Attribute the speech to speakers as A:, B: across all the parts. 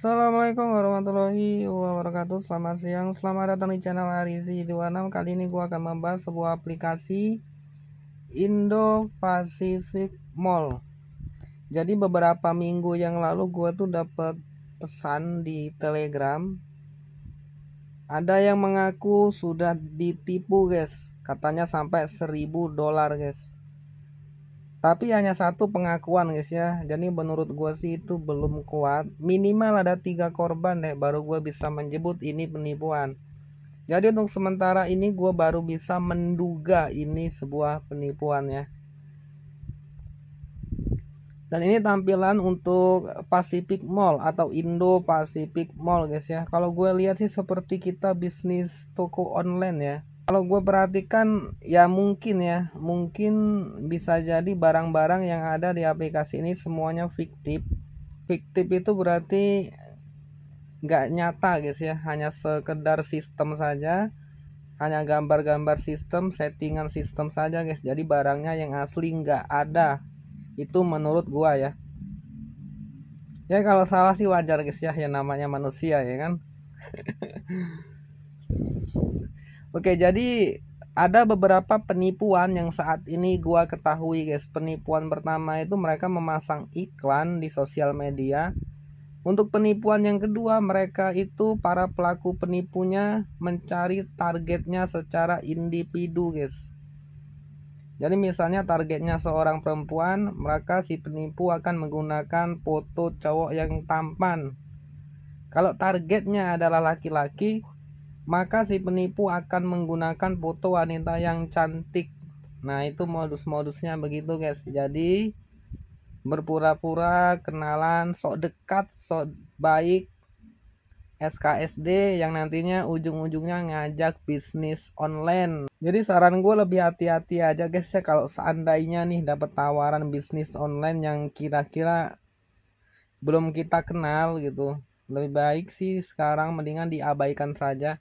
A: Assalamualaikum warahmatullahi wabarakatuh Selamat siang, selamat datang di channel Arizi 26 Kali ini gua akan membahas sebuah aplikasi Indo Pacific Mall Jadi beberapa minggu yang lalu gua tuh dapat pesan di telegram Ada yang mengaku sudah ditipu guys Katanya sampai 1000 dolar guys tapi hanya satu pengakuan guys ya jadi menurut gue sih itu belum kuat minimal ada tiga korban deh baru gue bisa menyebut ini penipuan jadi untuk sementara ini gue baru bisa menduga ini sebuah penipuan ya dan ini tampilan untuk Pacific Mall atau Indo Pacific Mall guys ya kalau gue lihat sih seperti kita bisnis toko online ya kalau gue perhatikan ya mungkin ya mungkin bisa jadi barang-barang yang ada di aplikasi ini semuanya fiktif fiktif itu berarti nggak nyata guys ya hanya sekedar sistem saja hanya gambar-gambar sistem settingan sistem saja guys jadi barangnya yang asli nggak ada itu menurut gua ya ya kalau salah sih wajar guys ya yang namanya manusia ya kan Oke, jadi ada beberapa penipuan yang saat ini gua ketahui, guys. Penipuan pertama itu mereka memasang iklan di sosial media. Untuk penipuan yang kedua, mereka itu para pelaku penipunya mencari targetnya secara individu, guys. Jadi misalnya targetnya seorang perempuan, mereka si penipu akan menggunakan foto cowok yang tampan. Kalau targetnya adalah laki-laki, maka si penipu akan menggunakan foto wanita yang cantik. Nah, itu modus-modusnya begitu, guys. Jadi berpura-pura kenalan sok dekat, sok baik SKSD yang nantinya ujung-ujungnya ngajak bisnis online. Jadi saran gue lebih hati-hati aja guys ya kalau seandainya nih dapat tawaran bisnis online yang kira-kira belum kita kenal gitu lebih baik sih sekarang mendingan diabaikan saja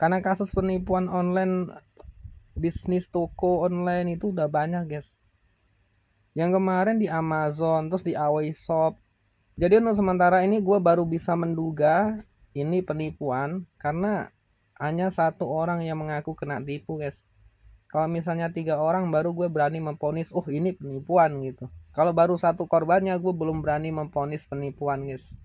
A: karena kasus penipuan online bisnis toko online itu udah banyak guys yang kemarin di Amazon terus di Away Shop jadi untuk sementara ini gue baru bisa menduga ini penipuan karena hanya satu orang yang mengaku kena tipu guys kalau misalnya tiga orang baru gue berani memponis oh ini penipuan gitu kalau baru satu korbannya gue belum berani memponis penipuan guys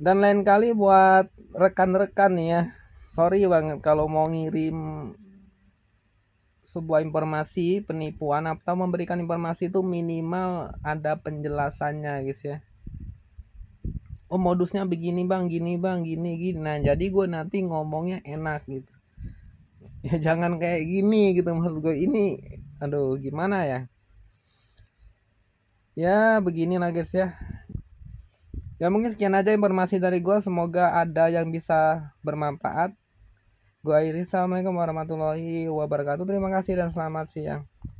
A: dan lain kali buat rekan-rekan ya sorry banget kalau mau ngirim sebuah informasi penipuan atau memberikan informasi itu minimal ada penjelasannya guys ya oh modusnya begini bang gini bang gini gini nah jadi gue nanti ngomongnya enak gitu ya jangan kayak gini gitu maksud gue ini aduh gimana ya ya beginilah guys ya Ya mungkin sekian aja informasi dari gue. Semoga ada yang bisa bermanfaat. Gue akhiri. Assalamualaikum warahmatullahi wabarakatuh. Terima kasih dan selamat siang.